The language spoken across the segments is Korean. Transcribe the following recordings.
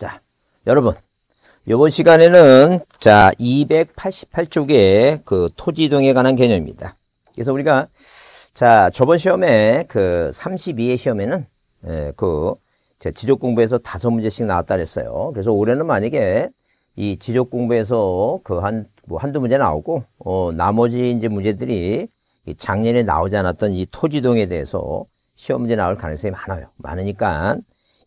자, 여러분. 요번 시간에는 자2 8 8쪽에그 토지 이동에 관한 개념입니다. 그래서 우리가 자 저번 시험에 그 32의 시험에는 에그 예, 지적 공부에서 다섯 문제씩 나왔다 그랬어요. 그래서 올해는 만약에 이 지적 공부에서 그한뭐 한두 문제 나오고 어 나머지 이제 문제들이 작년에 나오지 않았던 이 토지 동에 대해서 시험 문제 나올 가능성이 많아요. 많으니까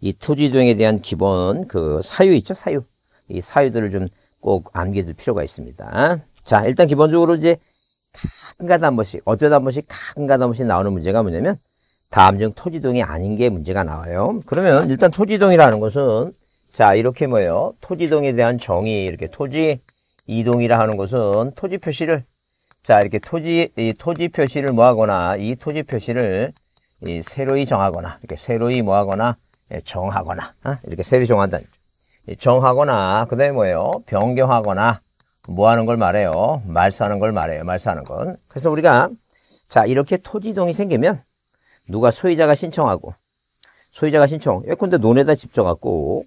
이 토지이동에 대한 기본 그 사유 있죠, 사유. 이 사유들을 좀 꼭 암기해둘 필요가 있습니다. 자, 일단 기본적으로 이제 가끔가다 한 번씩, 어쩌다 한 번씩 가끔가다 한 번씩 나오는 문제가 뭐냐면 다음중 토지동이 아닌 게 문제가 나와요. 그러면 일단 토지동이라는 것은 자, 이렇게 뭐예요? 토지동에 대한 정의, 이렇게 토지 이동이라 하는 것은 토지 표시를 자, 이렇게 토지, 이 토지 표시를 뭐 하거나 이 토지 표시를 이 새로이 정하거나 이렇게 새로이 뭐 하거나 예, 정하거나 어? 이렇게 세리정한다 예, 정하거나 그다음에 뭐예요? 변경하거나 뭐 하는 걸 말해요? 말소하는 걸 말해요. 말소하는 건. 그래서 우리가 자 이렇게 토지동이 생기면 누가 소유자가 신청하고 소유자가 신청 예컨대 논에다 집져 갖고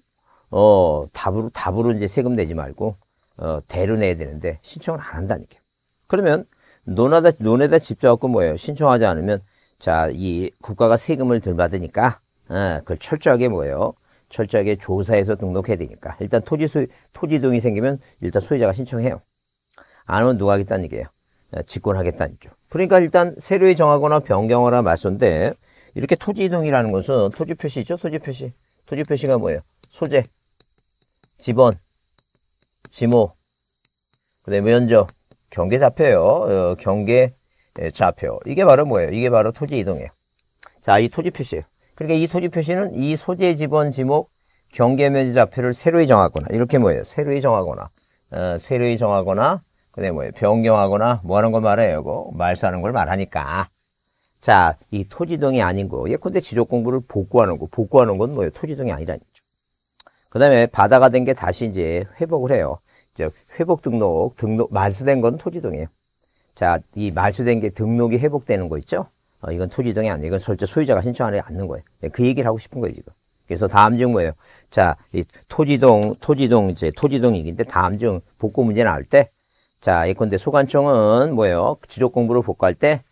어 답으로 답으로 이제 세금 내지 말고 어 대로 내야 되는데 신청을 안 한다니까. 그러면 논에다 논에다 집져 갖고 뭐예요? 신청하지 않으면 자 이 국가가 세금을 덜 받으니까 아, 그걸 철저하게 뭐예요? 철저하게 조사해서 등록해야 되니까. 일단 토지 소 토지 동이 생기면 일단 소유자가 신청해요. 안 오면 누가 하겠다는 얘기예요. 예, 직권하겠다는 얘기죠. 그러니까 일단 세로에 정하거나 변경하라 말소인데 이렇게 토지 이동이라는 것은 토지 표시 있죠? 토지 표시. 토지 표시가 뭐예요? 소재, 지번, 지모, 그다음에 면적, 경계 좌표예요. 어, 경계 예, 좌표. 이게 바로 뭐예요? 이게 바로 토지 이동이에요. 자, 이 토지 표시예요. 그러니까 이 토지 표시는 이 소재 지번 지목 경계 면적 좌표를 새로이 정하거나 이렇게 뭐예요? 새로이 정하거나 어, 새로이 정하거나 그다음에 뭐예요? 변경하거나 뭐 하는 거 말해요? 이거 말사하는걸 말하니까. 자, 이토지등이 아닌 거. 예컨대 지적 공부를 복구하는 거. 복구하는 건 뭐예요? 토지등이 아니라는 거죠. 그다음에 바다가 된 게 다시 이제 회복을 해요. 즉 회복 등록, 등록 말소된 건토지등이에요 자, 이 말소된 게 등록이 회복되는 거 있죠? 어, 이건 토지 이동이 아니에요. 이건 절제 소유자가 신청하지 않는 거예요. 네, 그 얘기를 하고 싶은 거예요, 지금. 그래서 다음 중 뭐예요? 자, 이 토지동, 토지동, 이제 토지동 얘기인데 다음 중 복구 문제 나올 때, 자, 예컨대 소관청은 뭐예요? 지적 공부를 복구할 때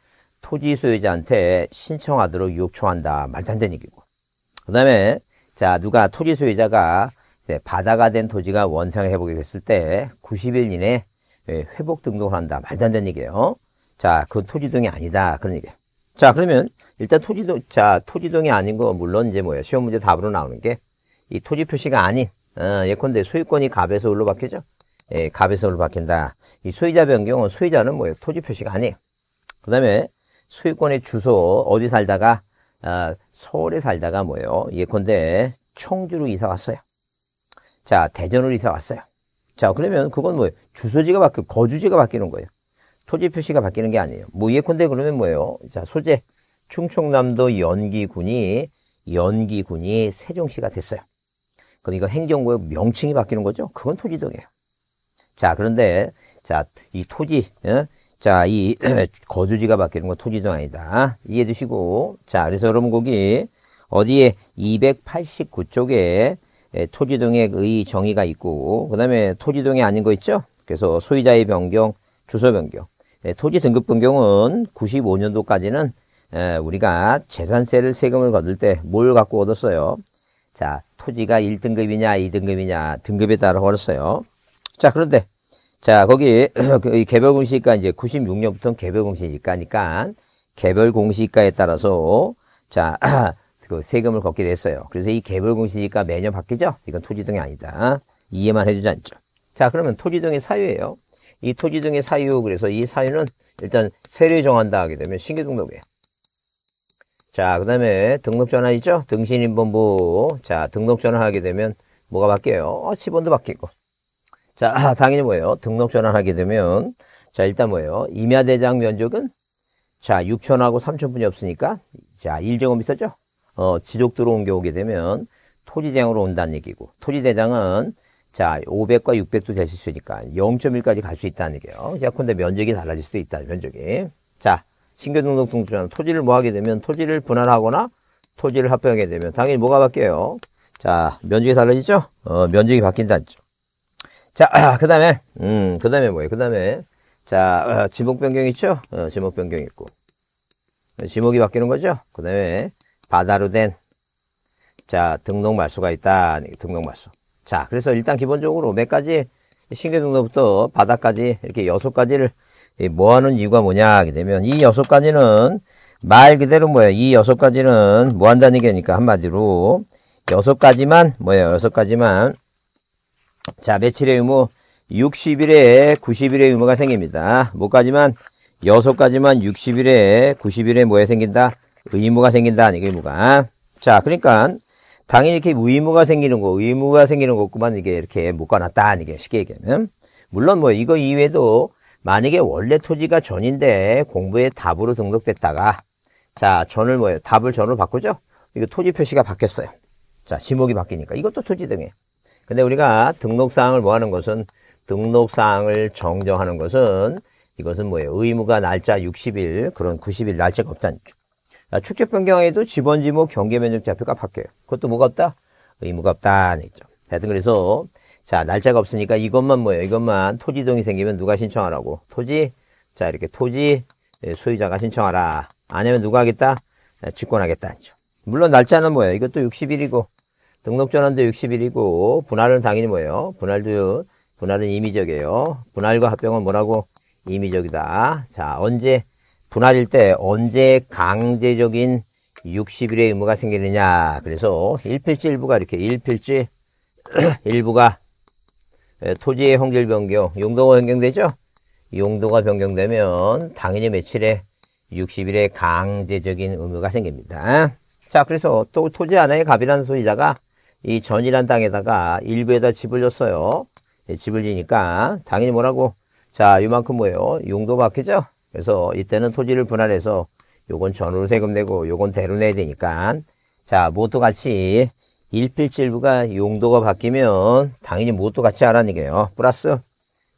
토지 소유자한테 신청하도록 요청한다. 말도 안 되는 얘기고. 그 다음에, 자, 누가 토지 소유자가 이제 바다가 된 토지가 원상 회복이 됐을 때 90일 이내 에 예, 회복 등록을 한다. 말도 안 되는 얘기예요. 자, 그 토지 등이 아니다. 그런 얘기예요. 자, 그러면 일단 토지동, 자, 토지동이 아닌 거, 물론 이제 뭐예요. 시험 문제 답으로 나오는 게, 이 토지 표시가 아닌, 어, 예컨대 소유권이 갑에서 을로 바뀌죠? 예, 갑에서 을로 바뀐다. 이 소유자 변경은 어, 소유자는 뭐예요? 토지 표시가 아니에요. 그 다음에 소유권의 주소, 어디 살다가, 어, 서울에 살다가 뭐예요? 예컨대 청주로 이사 왔어요. 자, 대전으로 이사 왔어요. 자, 그러면 그건 뭐예요? 주소지가 바뀌고 거주지가 바뀌는 거예요. 토지 표시가 바뀌는 게 아니에요. 뭐 예컨대 그러면 뭐예요? 자, 소재. 충청남도 연기군이 연기군이 세종시가 됐어요. 그럼 이거 행정구역 명칭이 바뀌는 거죠? 그건 토지동이에요. 자, 그런데 자, 이 토지 예? 자, 이 거주지가 바뀌는 건 토지동 아니다. 이해해 주시고. 자, 그래서 여러분 거기 어디에 289쪽에 토지동의의 정의가 있고 그다음에 토지동이 아닌 거 있죠? 그래서 소유자의 변경, 주소 변경 예, 토지 등급 변경은 95년도까지는 예, 우리가 재산세를 세금을 거둘 때 뭘 갖고 얻었어요? 자, 토지가 1등급이냐 2등급이냐 등급에 따라 걸었어요. 자, 그런데 자, 거기 그 개별 공시지가 이제 9 6년부터 개별 공시지가니까 개별 공시가에 따라서 자, 그 세금을 걷게 됐어요. 그래서 이 개별 공시지가 매년 바뀌죠? 이건 토지 등이 아니다. 이해만 해주지 않죠. 자, 그러면 토지 등의 사유예요. 이 토지 등의 사유 그래서 이 사유는 일단 세례 정한다 하게 되면 신규 등록이에요. 자, 그 다음에 등록전화 있죠? 등신인본부. 자, 등록전화 하게 되면 뭐가 바뀌어요? 어, 번도 바뀌고. 자, 당연히 뭐예요? 등록전화 하게 되면, 자, 일단 뭐예요? 임야대장 면적은, 자, 6천하고 3천분이 없으니까, 자, 일정곱미터죠 어, 지적 들어온 게 오게 되면, 토지대장으로 온다는 얘기고, 토지대장은 자, 500과 600도 되실 수 있으니까 0.1까지 갈 수 있다는 얘기예요. 예컨대 면적이 달라질 수 있다, 면적이. 자, 신규등록 등출하는 토지를 뭐 하게 되면 토지를 분할하거나 토지를 합병하게 되면 당연히 뭐가 바뀌어요? 자, 면적이 달라지죠? 어, 면적이 바뀐다죠 자, 그 다음에, 음, 그 다음에 뭐예요? 그 다음에, 자, 어, 지목 변경 있죠? 어, 지목 변경 있고. 지목이 바뀌는 거죠? 그 다음에, 바다로 된, 자, 등록 말소가 있다. 등록 말소. 자, 그래서 일단 기본적으로 몇 가지 신경등로부터 바닥까지 이렇게 여섯 가지를 뭐하는 이유가 뭐냐 하게 되면 이 여섯 가지는 말 그대로 뭐야 이 여섯 가지는 뭐 한다는 얘기니까 한마디로 여섯 가지만 뭐예요 여섯 가지만 자 며칠의 의무 60일에 90일의 의무가 생깁니다 뭐까지만 여섯 가지만 60일에 90일에 뭐에 생긴다 의무가 생긴다 아니 의무가 자 그러니까 당연히 이렇게 의무가 생기는 거, 의무가 생기는 것만 이게 이렇게 묶어놨다. 이게 쉽게 얘기하면. 물론 뭐 이거 이외에도 만약에 원래 토지가 전인데 공부에 답으로 등록됐다가 자, 전을 뭐예요? 답을 전으로 바꾸죠? 이거 토지 표시가 바뀌었어요. 자, 지목이 바뀌니까. 이것도 토지 등에 근데 우리가 등록사항을 뭐 하는 것은 등록사항을 정정하는 것은 이것은 뭐예요? 의무가 날짜 60일, 그런 90일 날짜가 없다는 얘 아, 축적 변경에도 지번 지목 경계 면적 좌표가 바뀌어요. 그것도 뭐가 없다? 의무가 없다는 네, 얘기죠. 하여튼 그래서 자 날짜가 없으니까 이것만 뭐예요? 이것만 토지동이 생기면 누가 신청하라고? 토지 자 이렇게 토지 예, 소유자가 신청하라. 아니면 누가 하겠다? 집권하겠다. 아, 물론 날짜는 뭐예요? 이것도 60일이고 등록 전환도 60일이고 분할은 당연히 뭐예요? 분할도 분할은 임의적이에요. 분할과 합병은 뭐라고? 임의적이다. 자 언제 분할일 때 언제 강제적인 60일의 의무가 생기느냐 그래서 1필지 일부가 이렇게 1필지 일부가 토지의 형질 변경 용도가 변경되죠 용도가 변경되면 당연히 며칠에 60일의 강제적인 의무가 생깁니다 자 그래서 또 토지 하나의 갑이라는 소유자가 이 전이란 땅에다가 일부에다 집을 줬어요 예, 집을 지니까 당연히 뭐라고 자 이만큼 뭐예요 용도 바뀌죠 그래서 이때는 토지를 분할해서 요건 전후로 세금 내고 요건 대로 내야 되니까 자모두 같이 일필칠부가 용도가 바뀌면 당연히 모두 같이 하라는 얘기예요. 플러스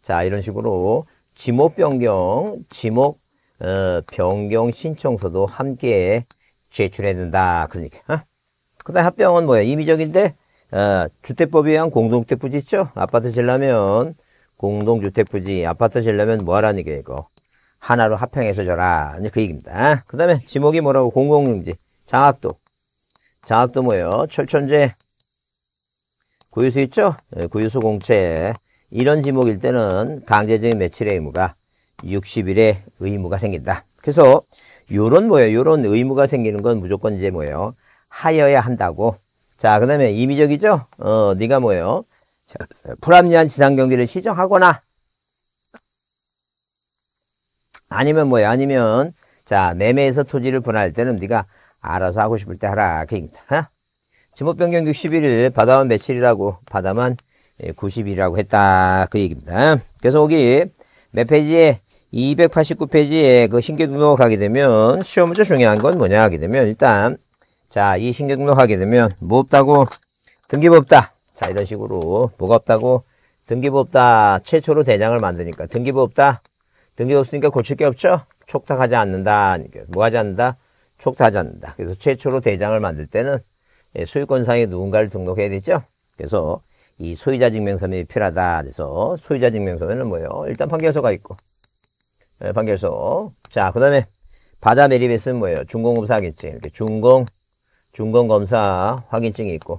자 이런 식으로 지목 변경, 지목 어, 변경 신청서도 함께 제출해야 된다. 그러니까 어? 그 다음 합병은 뭐야? 임의적인데 어, 주택법에 의한 공동주택부지 있죠? 아파트 질려면 공동주택부지, 아파트 질려면뭐 하라는 얘기예요. 이거. 하나로 합평해서 줘라. 이제 그 얘기입니다. 그 다음에 지목이 뭐라고 공공용지. 장학도. 장학도 뭐예요? 철천재. 구유수 있죠? 예, 구유수 공채. 이런 지목일 때는 강제적인 매출의 의무가 60일의 의무가 생긴다. 그래서 요런 뭐예요? 요런 의무가 생기는 건 무조건 이제 뭐예요? 하여야 한다고. 자, 그 다음에 임의적이죠? 어, 네가 뭐예요? 자, 불합리한 지상경기를 시정하거나 아니면 뭐야 아니면 자 매매에서 토지를 분할할 때는 네가 알아서 하고 싶을 때 하라 그입니다 하? 지목변경 61일 바다만 며칠이라고 예, 바다만 90일이라고 했다 그 얘기입니다 그래서 여기 몇 페이지에 289페이지에 그 신규 등록하게 되면 시험 에서 중요한 건 뭐냐 하게 되면 일단 자 이 신규 등록하게 되면 뭐 없다고 등기부 없다 자 이런 식으로 뭐가 없다고 등기부 없다 최초로 대장을 만드니까 등기부 없다 근게 없으니까 고칠 게 없죠. 촉탁하지 않는다. 그러니까 뭐 하지 않는다? 촉탁하지 않는다. 그래서 최초로 대장을 만들 때는 예, 소유권상에 누군가를 등록해야 되죠. 그래서 이 소유자 증명서면이 필요하다. 그래서 소유자 증명서면은 뭐예요? 일단 판결서가 있고 네, 판결서. 자, 그 다음에 바다 매립에서는 뭐예요? 중공검사 확인증. 이렇게 중공, 중공검사 확인증이 있고.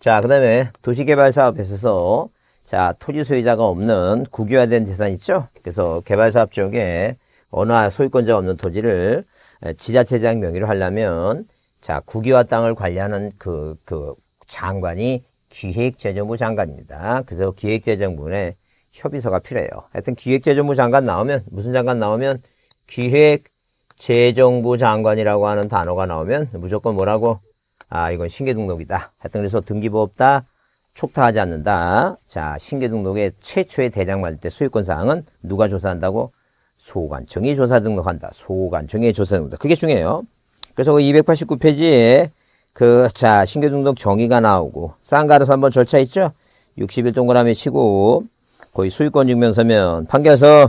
자, 그 다음에 도시개발사업에 있어서 자, 토지 소유자가 없는 국유화된 재산 있죠? 그래서 개발사업 쪽에 언화 소유권자 없는 토지를 지자체장 명의로 하려면 자, 국유화 땅을 관리하는 그, 그 장관이 기획재정부 장관입니다. 그래서 기획재정부에 협의서가 필요해요. 하여튼 기획재정부 장관 나오면, 무슨 장관 나오면 기획재정부 장관이라고 하는 단어가 나오면 무조건 뭐라고? 아, 이건 신계등록이다. 하여튼 그래서 등기부업다, 촉탁하지 않는다. 자, 신계등록의 최초의 대장 말릴 때 소유권 사항은 누가 조사한다고? 소관청이 조사 등록한다. 소관청의 조사 등록. 그게 중요해요. 그래서 289페이지에 그, 그, 자, 신규등록 정의가 나오고, 쌍가로서 한번 절차 있죠? 60일 동그라미 치고, 거의 수익권 증명서면, 판결서,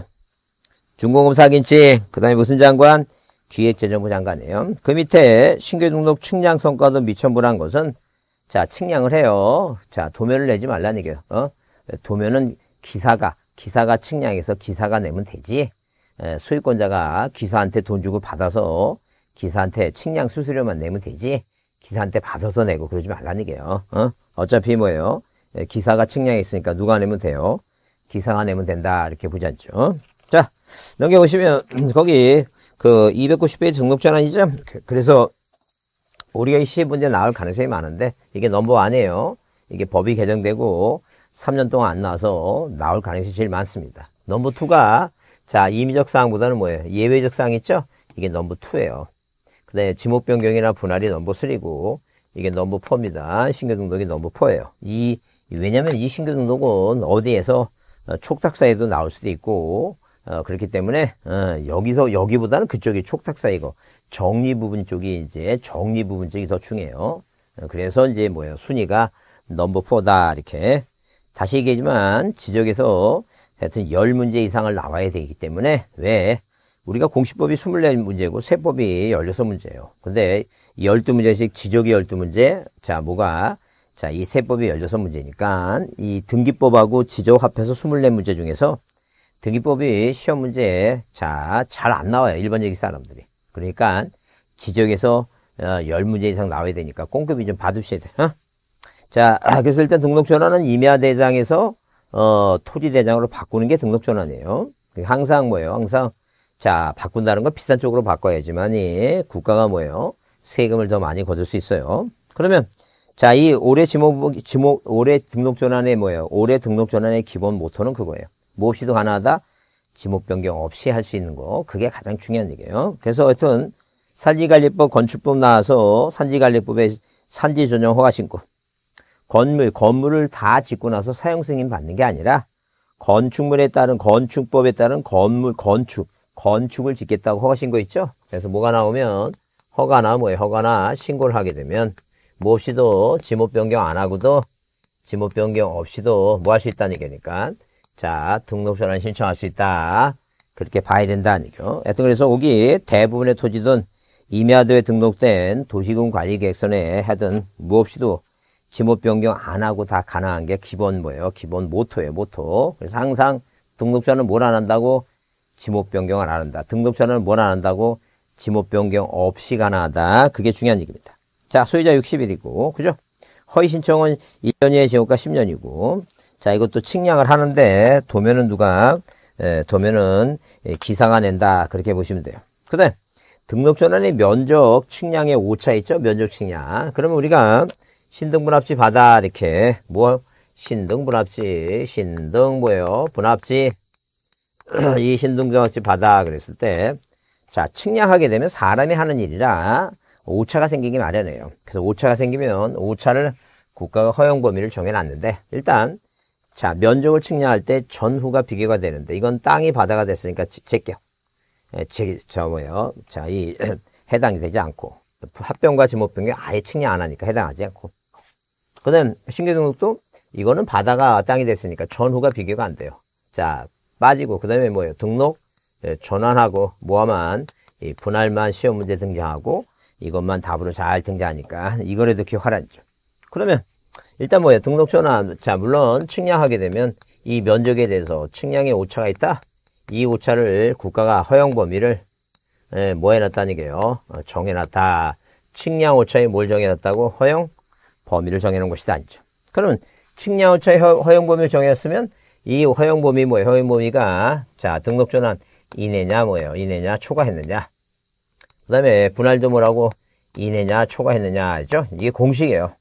중공업 사기인지그 다음에 무슨 장관? 기획재정부 장관이에요. 그 밑에 신규등록 측량성과도 미천불한 것은 자, 측량을 해요. 자, 도면을 내지 말라는 얘기예요. 어? 도면은 기사가, 기사가 측량해서 기사가 내면 되지. 에, 예, 수익권자가 기사한테 돈 주고 받아서 기사한테 측량 수수료만 내면 되지. 기사한테 받아서 내고 그러지 말라는 얘기예요. 어? 어차피 뭐예요? 에, 예, 기사가 측량했으니까 누가 내면 돼요? 기사가 내면 된다. 이렇게 보지 않죠. 어? 자, 넘겨보시면 거기 그 290페이지 등록 전환이죠. 그, 그래서 우리가 이 시의 문제 나올 가능성이 많은데 이게 넘버 안에요. 이게 법이 개정되고 3년 동안 안 나와서 나올 가능성이 제일 많습니다. 넘버 2가 자 임의적 사항보다는 뭐예요? 예외적 사항 있죠? 이게 넘버 2예요. 그다음에 지목 변경이나 분할이 넘버 3고 이게 넘버 4입니다. 신규 등록이 넘버 4예요. 이 왜냐하면 이 신규 등록은 어디에서 어, 촉탁사에도 나올 수도 있고 어, 그렇기 때문에 어, 여기서 여기보다는 그쪽이 촉탁사이고 정리 부분 쪽이 이제 정리 부분 쪽이 더 중요해요. 어, 그래서 이제 뭐예요? 순위가 넘버 포다 이렇게 다시 얘기하지만 지적에서 하여튼 열문제 이상을 나와야 되기 때문에 왜 우리가 공시법이 24문제고 세법이 16문제예요. 근데 12문제씩 지적이 12문제 자 뭐가 자 이 세법이 16문제니까 이 등기법하고 지적 합해서 24문제 중에서 등기법이 시험 문제 에자잘 안 나와요. 일반적인 사람들이. 그러니까 지적에서 어, 열 문제 이상 나와야 되니까 꼼꼼히 좀 봐주셔야 돼. 요 어? 자, 아, 그래서 일단 등록 전환은 임야 대장에서 어, 토지 대장으로 바꾸는 게 등록 전환이에요. 항상 뭐예요? 항상 자 바꾼다는 건 비싼 쪽으로 바꿔야지만이 예, 국가가 뭐예요? 세금을 더 많이 거둘 수 있어요. 그러면 자이 올해 지목 지목 올해 등록 전환의 뭐예요? 올해 등록 전환의 기본 모토는 그거예요. 무엇이도 가능하다. 지목 변경 없이 할 수 있는 거 그게 가장 중요한 얘기예요. 그래서 하여튼 산지관리법 건축법 나와서 산지관리법에 산지 전용 허가 신고 건물 건물을 다 짓고 나서 사용 승인 받는 게 아니라 건축물에 따른 건축법에 따른 건물 건축 건축을 짓겠다고 허가 신고 있죠. 그래서 뭐가 나오면 허가나 뭐에 허가나 신고를 하게 되면 몹이도 뭐 지목 변경 안 하고도 지목 변경 없이도 뭐 할 수 있다는 얘기니까 자, 등록전환 신청할 수 있다. 그렇게 봐야 된다 아니죠. 하여튼 그래서 오기 대부분의 토지든 임야도에 등록된 도시군 관리 계획선에 하든 무엇이도 지목 변경 안 하고 다 가능한 게 기본 뭐예요? 기본 모토예요, 모토. 그래서 항상 등록자는 뭘 안 한다고? 지목 변경을 안 한다. 등록자는 뭘 안 한다고? 지목 변경 없이 가능하다. 그게 중요한 얘기입니다. 자, 소유자 60일이고, 그죠? 허위 신청은 1년이의 지목과 10년이고, 자, 이것도 측량을 하는데 도면은 누가 예, 도면은 기상화 낸다 그렇게 보시면 돼요. 그다음 등록 전환의 면적 측량의 오차 있죠? 면적 측량. 그러면 우리가 신등분합지 받아 이렇게 뭐 신등분합지 신등 뭐예요? 분합지 이 신등분합지 받아 그랬을 때 자, 측량하게 되면 사람이 하는 일이라 오차가 생기기 마련이에요. 그래서 오차가 생기면 오차를 국가가 허용 범위를 정해놨는데 일단 자, 면적을 측량할 때 전후가 비교가 되는데 이건 땅이 바다가 됐으니까 제껴. 예, 제, 저 뭐예요? 자, 이 해당이 되지 않고 합병과 지목병이 아예 측량 안 하니까 해당하지 않고. 그다음 신경등록도 이거는 바다가 땅이 됐으니까 전후가 비교가 안 돼요. 자, 빠지고 그다음에 뭐예요? 등록 예, 전환하고 모함한 이 분할만 시험 문제 등장하고 이것만 답으로 잘 등장하니까 이거라도 기억하라죠. 그러면 일단 뭐예 등록전환. 자, 물론 측량하게 되면 이 면적에 대해서 측량의 오차가 있다. 이 오차를 국가가 허용 범위를 예, 뭐해놨다니 게요. 어, 정해놨다. 측량 오차에 뭘 정해놨다고? 허용 범위를 정해놓은 것이다. 아니죠. 그러면 측량 오차의 허용 범위를 정해놨으면 이 허용 범위 뭐예요? 허용 범위가 자 등록 전환 이내냐 뭐예요? 이내냐 초과했느냐. 그 다음에 분할도 뭐라고 이내냐 초과했느냐 죠 이게 공식이에요.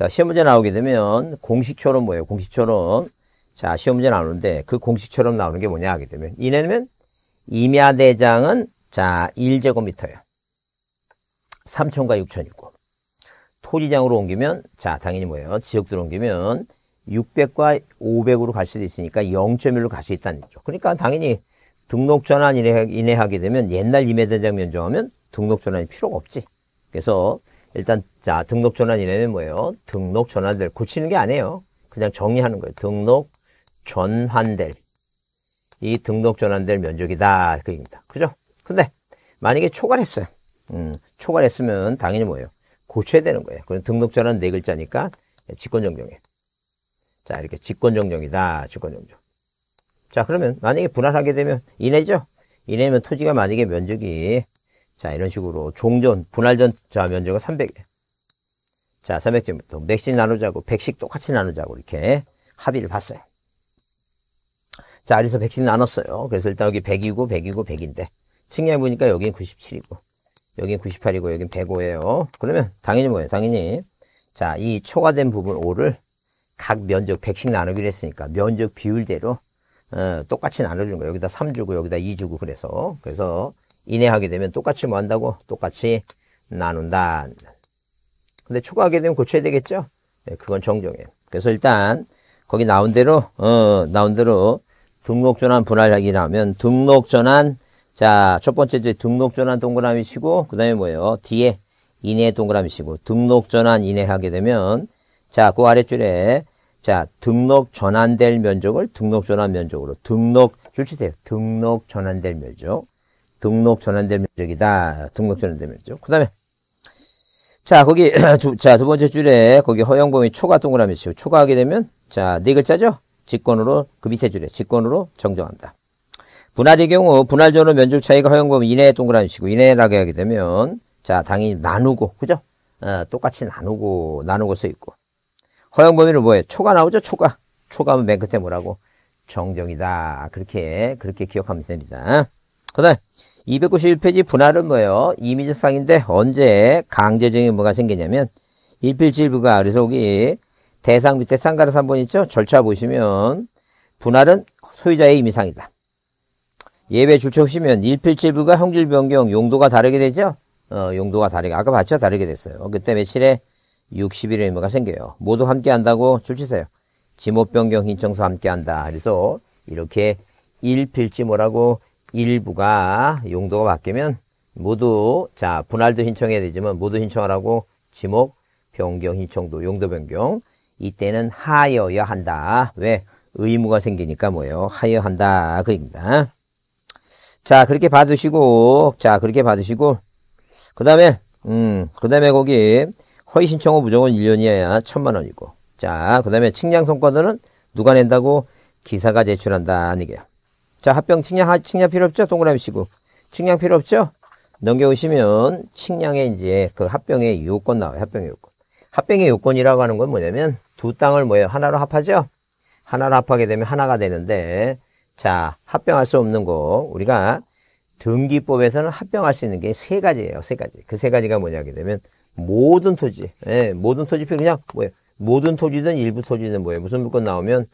자, 시험 문제 나오게 되면 공식처럼 뭐예요? 공식처럼. 자, 시험 문제 나오는데 그 공식처럼 나오는 게 뭐냐 하게 되면 이내면 임야대장은 자, 1제곱미터예요. 3천과 6천이고 토지장으로 옮기면 자, 당연히 뭐예요? 지역들로 옮기면 600과 500으로 갈 수도 있으니까 0.1로 갈 수 있다는 얘기죠 그러니까 당연히 등록 전환 인해, 인하게 되면 옛날 임야대장 면적하면 등록 전환이 필요가 없지. 그래서 일단 자 등록 전환 이래는 뭐예요? 등록 전환될 고치는 게 아니에요. 그냥 정리하는 거예요. 등록 전환될 이 등록 전환될 면적이다 그 얘기입니다. 그죠? 근데 만약에 초과했어요. 음, 초과했으면 당연히 뭐예요? 고쳐야 되는 거예요. 그럼 등록 전환 네 글자니까 직권 정정이에요. 자 이렇게 직권 정정이다 직권 정정. 자 그러면 만약에 분할하게 되면 이내죠. 이내면 토지가 만약에 면적이 자, 이런 식으로 종전, 분할전자 면적을 300. 자, 300제곱미터. 맥씩 나누자고, 100씩 똑같이 나누자고, 이렇게 합의를 봤어요. 자, 그래서 100씩 나눴어요. 그래서 일단 여기 100이고, 100이고, 100인데. 측량해 보니까 여긴 97이고, 여긴 98이고, 여긴 105예요. 그러면 당연히 뭐예요? 당연히. 자, 이 초과된 부분 5를 각 면적 100씩 나누기로 했으니까 면적 비율대로 어, 똑같이 나눠주는 거예요. 여기다 3주고, 여기다 2주고, 그래서. 그래서 인해하게 되면 똑같이 뭐 한다고? 똑같이 나눈다. 근데 초과하게 되면 고쳐야 되겠죠? 네, 그건 정정이에요. 그래서 일단 거기 나온 대로 어, 나온 대로 등록 전환 분할하기라면 등록 전환 자, 첫 번째 이제 등록 전환 동그라미 치고 그다음에 뭐예요? 뒤에 인해 동그라미 치고 등록 전환 인해하게 되면 자, 그 아래줄에 자, 등록 전환될 면적을 등록 전환 면적으로 등록 줄 치세요. 등록 전환될 면적. 등록 전환된 면적이다. 등록 전환된 면적. 그 다음에 자 거기 두, 자두 번째 줄에 거기 허용범위 초과 동그라미 치고 초과하게 되면 자 네 글자죠. 직권으로 그 밑에 줄에 직권으로 정정한다. 분할의 경우 분할전후 면적 차이가 허용범위 이내에 동그라미 치고 이내라고 하게 되면 자 당연히 나누고 그죠? 어, 똑같이 나누고 나누고 써 있고 허용 범위는 뭐예요? 초과 나오죠? 초과. 초과하면 맨 끝에 뭐라고? 정정이다. 그렇게 그렇게 기억하면 됩니다. 그다음 에 291페이지 분할은 뭐예요? 이미지상인데 언제 강제적인 의무가 생기냐면 일필질부가 아 의속이 대상 밑에 상가를 3번 있죠? 절차 보시면 분할은 소유자의 임의상이다. 예외 주체 없시면 일필질부가 형질 변경 용도가 다르게 되죠? 어, 용도가 다르게 아까 봤죠? 다르게 됐어요. 그때 며칠에 60일의 의무가 생겨요. 모두 함께 한다고 주치세요 지목 변경 인청서 함께 한다. 그래서 이렇게 일필지 뭐라고 일부가 용도가 바뀌면 모두 자 분할도 신청해야 되지만 모두 신청하라고 지목 변경 신청도 용도 변경 이때는 하여야 한다. 왜? 의무가 생기니까 뭐예요? 하여 야 한다. 그 얘기입니다. 자, 그렇게 받으시고, 자, 그렇게 받으시고, 그 다음에, 음, 그 다음에 거기, 허위 신청 후 무조건 1년이어야 천만 원이고, 자, 그 다음에 측량 성과들은 누가 낸다고? 기사가 제출한다. 아니게요. 자, 합병 측량, 측량 필요 없죠? 동그라미 치고. 측량 필요 없죠? 넘겨오시면 측량에 이제 그 합병의 요건 나와요. 합병의 요건. 합병의 요건이라고 하는 건 뭐냐면 두 땅을 뭐예요? 하나로 합하죠? 하나로 합하게 되면 하나가 되는데 자, 합병할 수 없는 거 우리가 등기법에서는 합병할 수 있는 게 세 가지예요. 세 가지. 그 세 가지가 뭐냐 하게 되면 모든 토지. 예, 모든 토지 그냥 뭐예요? 모든 토지든 일부 토지든 뭐예요? 무슨 물건 나오면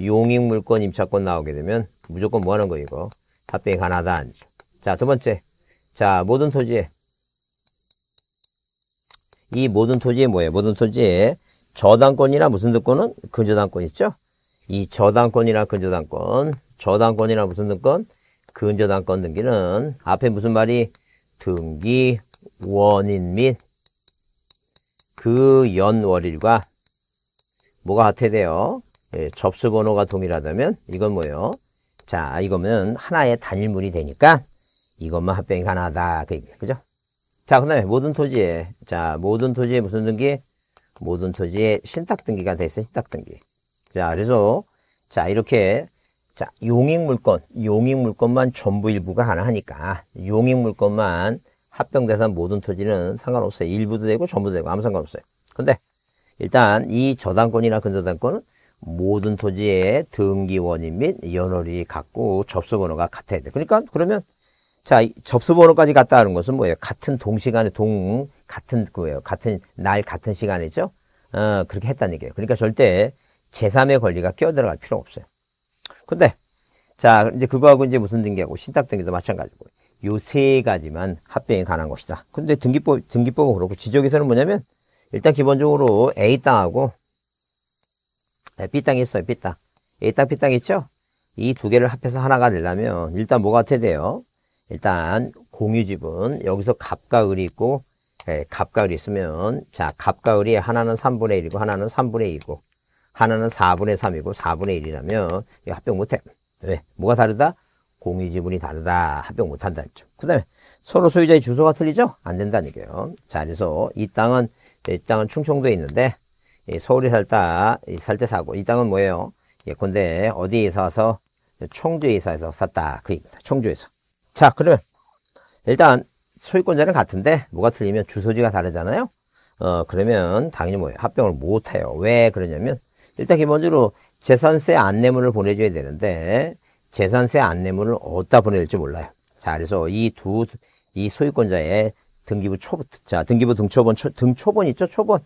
용익 물권, 임차권 나오게 되면 무조건 뭐 하는 거 이거 합병이 가나단 자두 번째 자 모든 토지에 이 모든 토지에 뭐예요 모든 토지에 저당권이나 무슨 등권은 근저당권 있죠 이 저당권이나 근저당권 저당권이나 무슨 등권 근저당권 등기는 앞에 무슨 말이 등기 원인 및 그 연월일과 뭐가 같아야 돼요? 예, 접수번호가 동일하다면 이건 뭐예요? 자, 이거면 하나의 단일물이 되니까 이것만 합병이 가능하다. 그얘기예 그죠? 자, 그 다음에 모든 토지에, 자, 모든 토지에 무슨 등기? 모든 토지에 신탁 등기가 돼 있어, 신탁 등기. 자, 그래서, 자, 이렇게, 자, 용익물권, 용익물권만 전부 일부가 가능하니까, 용익물권만 합병돼서 모든 토지는 상관없어요. 일부도 되고 전부도 되고 아무 상관없어요. 근데, 일단 이 저당권이나 근저당권은 모든 토지의 등기원인 및 연월일이 같고 접수번호가 같아야 돼. 그러니까 그러면 자 접수번호까지 같다는 하 것은 뭐예요? 같은 동시간에 동 같은 거예요. 같은 날 같은 시간이죠. 어, 그렇게 했다는 얘기예요. 그러니까 절대 제3의 권리가 끼어들어갈 필요 없어요. 근데 자 이제 그거하고 이제 무슨 등기하고 신탁등기도 마찬가지고 요 세 가지만 합병이 가능한 것이다. 근데 등기법 등기법은 그렇고 지적에서는 뭐냐면 일단 기본적으로 A 땅하고 네, B땅이 있어요. B땅. 이땅 B땅 있죠? 이 두 개를 합해서 하나가 되려면 일단 뭐가 같아야 돼요? 일단 공유지분 여기서 갑과 을이 있고 예, 갑과 을이 있으면 자 갑과 을이 하나는 3분의 1이고 하나는 3분의 2고 하나는 4분의 3이고 4분의 1이라면 이 합병 못해. 왜? 뭐가 다르다? 공유지분이 다르다. 합병 못한다. 그 다음에 서로 소유자의 주소가 틀리죠? 안 된다는 얘기예요. 자 그래서 이 땅은 이 땅은 충청도에 있는데 서울에 살다 살때 사고 이 땅은 뭐예요? 예, 컨대 어디에 사서 총주에 사서 샀다 그 얘기입니다. 총주에서. 자, 그러면 일단 소유권자는 같은데 뭐가 틀리면 주소지가 다르잖아요. 어 그러면 당연히 뭐예요? 합병을 못 해요. 왜 그러냐면 일단 기본적으로 재산세 안내문을 보내줘야 되는데 재산세 안내문을 어디다 보낼지 몰라요. 자, 그래서 이 두 이 소유권자의 등기부 초, 자, 등기부 등초본, 초, 등초본 있죠? 초본.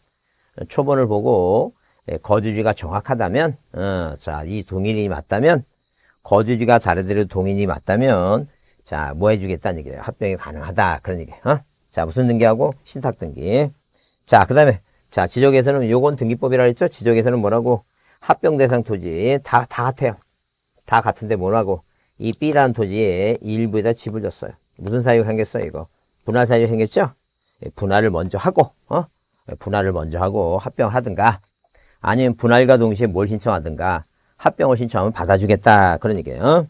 초본을 보고 예, 거주지가 정확하다면 어, 자 이 동인이 맞다면 거주지가 다르더라도 동인이 맞다면 자 뭐 해주겠다는 얘기예요 합병이 가능하다 그런 얘기예요 어? 자 무슨 등기하고 신탁 등기 자그 다음에 자 지적에서는 요건 등기법이라 했죠 지적에서는 뭐라고 합병 대상 토지 다다 같아요 다 같은데 뭐라고 이 B라는 토지에 일부에다 집을 줬어요 무슨 사유가 생겼어요 이거 분할 사유가 생겼죠 예, 분할을 먼저 하고 어 분할을 먼저 하고 합병하든가 아니면 분할과 동시에 뭘 신청하든가 합병을 신청하면 받아주겠다 그런 얘기예요. 어?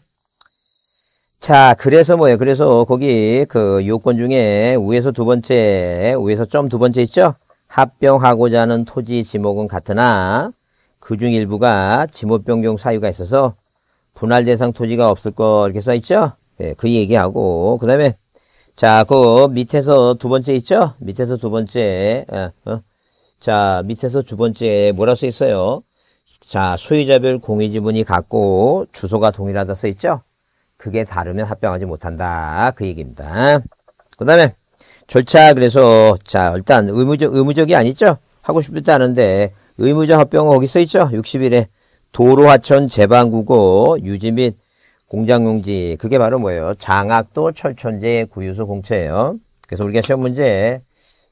자 그래서 뭐예요? 그래서 거기 그 요건 중에 위에서 두 번째 위에서 좀 두 번째 있죠? 합병하고자 하는 토지 지목은 같으나 그 중 일부가 지목 변경 사유가 있어서 분할 대상 토지가 없을 거 이렇게 써 있죠? 예, 그 얘기하고 그 다음에 자, 그 밑에서 두 번째 있죠? 밑에서 두 번째. 어, 어. 자, 밑에서 두 번째 뭐라고 써 있어요? 자, 소유자별 공유 지분이 같고 주소가 동일하다 써 있죠? 그게 다르면 합병하지 못한다. 그 얘기입니다. 그다음에 절차 그래서 자, 일단 의무적 의무적이 아니죠? 하고 싶을 때 하는데 의무적 합병은 거기 써 있죠? 60일에 도로 하천 재방구고 유지 및 공장용지 그게 바로 뭐예요? 장학도 철천재 구유소 공채예요. 그래서 우리가 시험 문제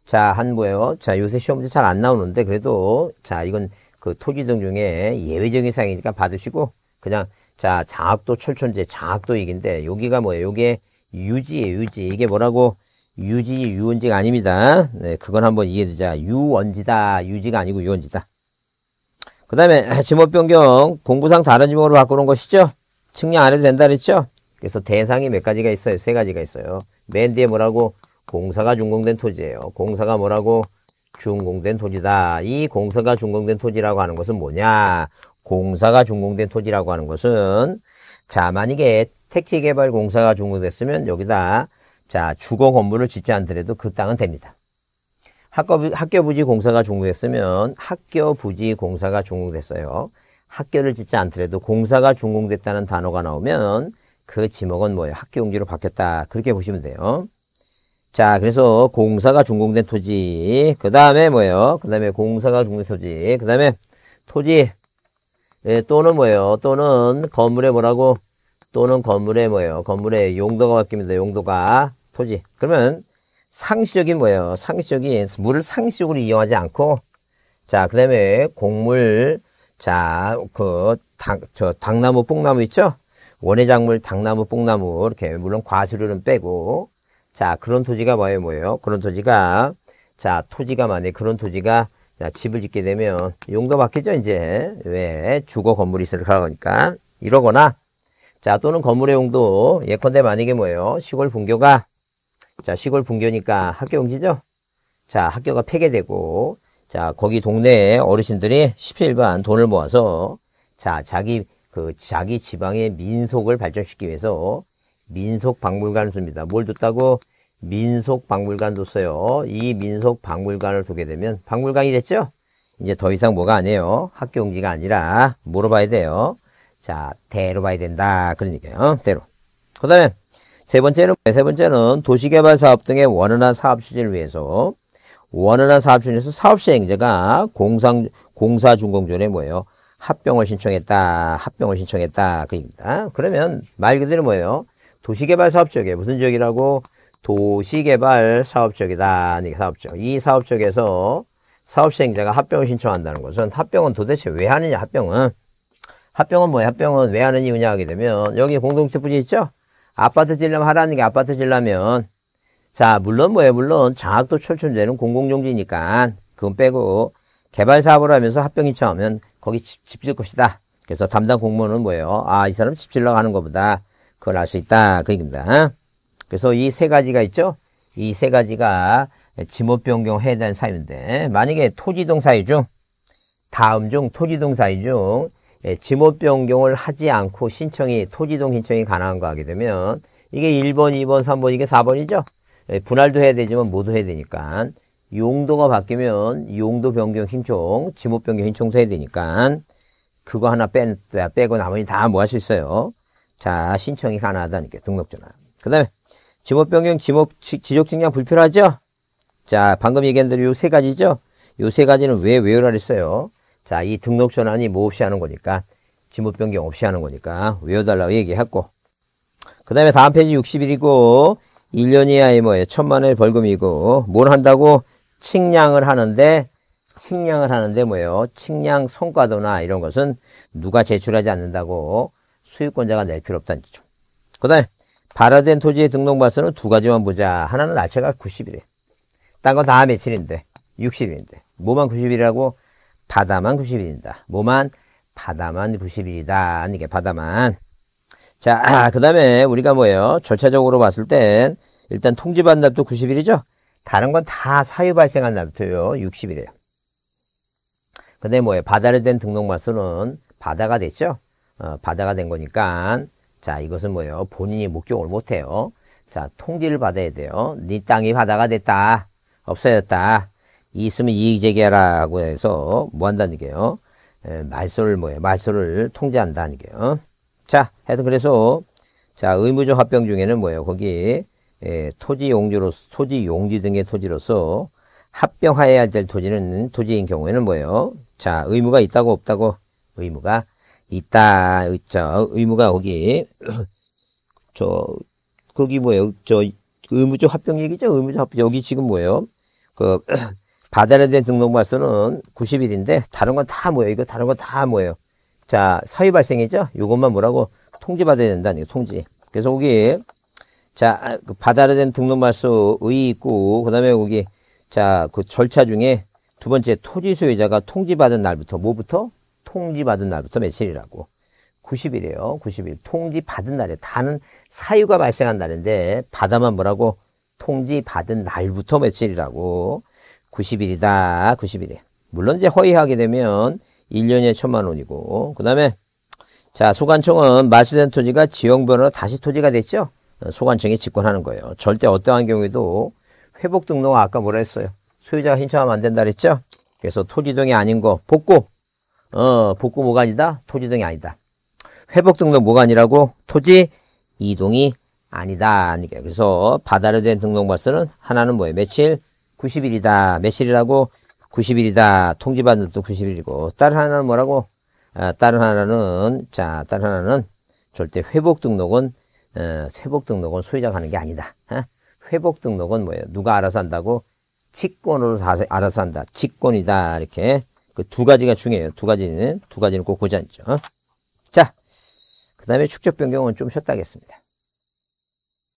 자 한 뭐예요? 자 요새 시험 문제 잘 안 나오는데 그래도 자 이건 그 토지 등 중에 예외적인 사항이니까 받으시고 그냥 자 장학도 철천재 장학도 이긴데 여기가 뭐예요? 요게 유지 유지 이게 뭐라고 유지 유원지가 아닙니다. 네, 그건 한번 이해해두자. 유원지다. 유지가 아니고 유원지다. 그 다음에 지목변경 공구상 다른 지목으로 바꾸는 것이죠. 측량 안 해도 된다 그랬죠? 그래서 대상이 몇 가지가 있어요? 세 가지가 있어요. 맨 뒤에 뭐라고? 공사가 준공된 토지예요. 공사가 뭐라고? 준공된 토지다. 이 공사가 준공된 토지라고 하는 것은 뭐냐? 공사가 준공된 토지라고 하는 것은 자 만약에 택지개발공사가 준공됐으면 여기다 자 주거 건물을 짓지 않더라도 그 땅은 됩니다. 학교, 학교 부지 공사가 종료됐으면 학교 부지 공사가 종료됐어요. 학교를 짓지 않더라도 공사가 준공됐다는 단어가 나오면 그 지목은 뭐예요? 학교 용지로 바뀌었다. 그렇게 보시면 돼요. 자, 그래서 공사가 준공된 토지, 그 다음에 뭐예요? 그 다음에 공사가 준공된 토지, 그 다음에 토지, 예, 또는 뭐예요? 또는 건물에 뭐라고? 또는 건물에 뭐예요? 건물에 용도가 바뀝니다. 용도가 토지. 그러면 상시적인 뭐예요? 상시적인 물을 상시적으로 이용하지 않고 자, 그 다음에 공물 자, 그, 당, 저, 당나무, 뽕나무 있죠? 원예작물, 당나무, 뽕나무, 이렇게, 물론 과수류는 빼고, 자, 그런 토지가 뭐예요, 뭐예요? 그런 토지가, 자, 토지가 만약에 그런 토지가, 자, 집을 짓게 되면, 용도 바뀌죠, 이제. 왜? 주거 건물이 있을니까그니까 이러거나, 자, 또는 건물의 용도, 예컨대 만약에 뭐예요? 시골 분교가, 자, 시골 분교니까 학교 용지죠? 자, 학교가 폐개되고, 자, 거기 동네에 어르신들이 17반 돈을 모아서 자, 자기 그 자기 지방의 민속을 발전시키기 위해서 민속 박물관을 씁니다. 뭘 뒀다고? 민속 박물관 뒀어요. 이 민속 박물관을 두게 되면 박물관이 됐죠? 이제 더 이상 뭐가 아니에요. 학교 용지가 아니라 물어 봐야 돼요? 자, 대로 봐야 된다. 그런 얘기예요. 대로. 그 다음에 세 번째는 세 번째는 도시개발 사업 등의 원활한 사업 추진을 위해서 원활한 사업중에서 사업시행자가 공상, 공사준공전에 뭐예요? 합병을 신청했다. 합병을 신청했다. 그 얘기입니다. 그러면 말 그대로 뭐예요? 도시개발 사업 지역에 무슨 지역이라고? 도시개발 사업 지역이다. 이 사업 지역. 이 사업 지역에서 사업 시행자가 합병을 신청한다는 것은 합병은 도대체 왜 하느냐? 합병은 합병은 뭐야? 합병은 왜 하는 이유냐 하게 되면 여기 공동체 부지 있죠? 아파트 질려면 하라는 게 아파트 질려면 자, 물론 뭐예요? 물론 장학도 철천제는 공공용지니까 그건 빼고 개발 사업을 하면서 합병이 처하면 거기 집, 질 것이다. 그래서 담당 공무원은 뭐예요? 아, 이 사람 집 질러 가는 것보다 그걸 알 수 있다. 그 얘기입니다. 그래서 이 세 가지가 있죠? 이 세 가지가 지목 변경 해야 되는 사유인데 만약에 토지동 사유 중 다음 중 토지동 사유 중 예, 지목 변경을 하지 않고 신청이 토지동 신청이 가능한 거 하게 되면 이게 1번, 2번, 3번 이게 4번이죠? 예, 분할도 해야 되지만 모두 해야 되니까 용도가 바뀌면 용도 변경 신청, 지목 변경 신청도 해야 되니까 그거 하나 빼, 빼고 나머지 다 뭐 할 수 있어요. 자, 신청이 가능하다니게 등록 전화. 그 다음에 지목 변경, 지목, 지적 증량 불필요하죠? 자, 방금 얘기한 대로 요세 가지죠? 요 세 가지는 왜 외우라 그랬어요? 자, 이 등록 전환이 뭐 없이 하는 거니까 지목 변경 없이 하는 거니까 외워달라고 얘기했고 그 다음에 다음 페이지 6 1이고 1년 이하의 뭐에 천만원의 벌금이고 뭘 한다고 측량을 하는데 측량을 하는데 뭐예요? 측량 성과도나 이런 것은 누가 제출하지 않는다고 수익권자가 낼 필요 없다는 거죠. 그 다음에 발화된 토지의 등록말소는 두 가지만 보자. 하나는 날짜가 90일에 딴거다 며칠인데 60일인데 뭐만 90일이라고? 바다만 9 0일입니다 뭐만? 바다만 90일이다. 아니 게 바다만. 자, 아, 그 다음에 우리가 뭐예요? 절차적으로 봤을 땐 일단 통지받은 날도 90일이죠? 다른 건 다 사유 발생한 날부터요. 60일이에요. 근데 뭐예요? 바다를 된등록마소는 바다가 됐죠? 어, 바다가 된 거니까 자 이것은 뭐예요? 본인이 목격을 못해요. 자 통지를 받아야 돼요. 네 땅이 바다가 됐다. 없어졌다. 있으면 이익 제기하라고 해서 뭐 한다는 게요? 말소를 뭐예요? 말소를 통제한다는 게요. 자, 하여튼 그래서 자, 의무적 합병 중에는 뭐예요? 거기 에, 예, 토지 용지로 토지 용지 등의 토지로서 합병하여야 될 토지는 토지인 경우에는 뭐예요? 자, 의무가 있다고 없다고 의무가 있다. 저 의무가 거기 저 거기 뭐예요? 저의무적 합병 얘기죠. 의무적 합병 여기 지금 뭐예요? 그 받아야 된 등록말소는 90일인데 다른 건 다 뭐예요? 이거 다른 건 다 뭐예요? 자, 사유 발생이죠? 요것만 뭐라고 통지받아야 된다는 게 통지. 그래서 거기 자, 아, 그 받아야 된 등록말소 의의 있고 그다음에 거기 자, 그 절차 중에 두 번째 토지 소유자가 통지받은 날부터 뭐부터? 통지받은 날부터 며칠이라고. 90일이에요. 90일. 통지받은 날에 다는 사유가 발생한 날인데 받아만 뭐라고? 통지받은 날부터 며칠이라고. 90일이다. 90일에. 물론 이제 허위하게 되면 1년에 천만 원이고 그 다음에 자 소관청은 마수된 토지가 지형변으로 다시 토지가 됐죠. 어, 소관청이 집권하는 거예요. 절대 어떠한 경우에도 회복 등록 은 아까 뭐라 했어요. 소유자가 신청하면 안 된다 그랬죠. 그래서 토지등이 아닌 거 복구 어 복구 모관이다 토지등이 아니다. 회복 등록 모관이라고 토지 이동이 아니다 아니게 그래서 바다로 된 등록 발서는 하나는 뭐예요 며칠 90일이다 며칠이라고 90일이다. 통지받는 것도 90일이고 딸 하나는 뭐라고? 아, 딸 하나는 자딸 하나는 절대 회복 등록은 어, 회복 등록은 소유자가 하는 게 아니다. 어? 회복 등록은 뭐예요? 누가 알아서 한다고? 직권으로 알아서 한다. 직권이다. 이렇게 그 두 가지가 중요해요. 두 가지는 두 가지는 꼭 고지 않죠. 어? 자, 그 다음에 축적 변경은 좀 쉬었다 하겠습니다.